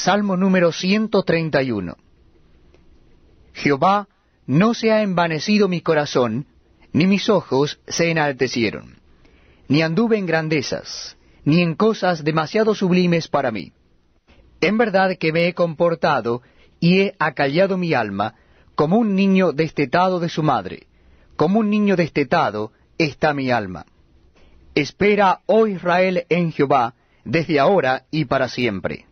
Salmo número 131. Jehová, no se ha envanecido mi corazón, ni mis ojos se enaltecieron, ni anduve en grandezas, ni en cosas demasiado sublimes para mí. En verdad que me he comportado y he acallado mi alma, como un niño destetado de su madre, como un niño destetado está mi alma. Espera, oh Israel, en Jehová, desde ahora y para siempre.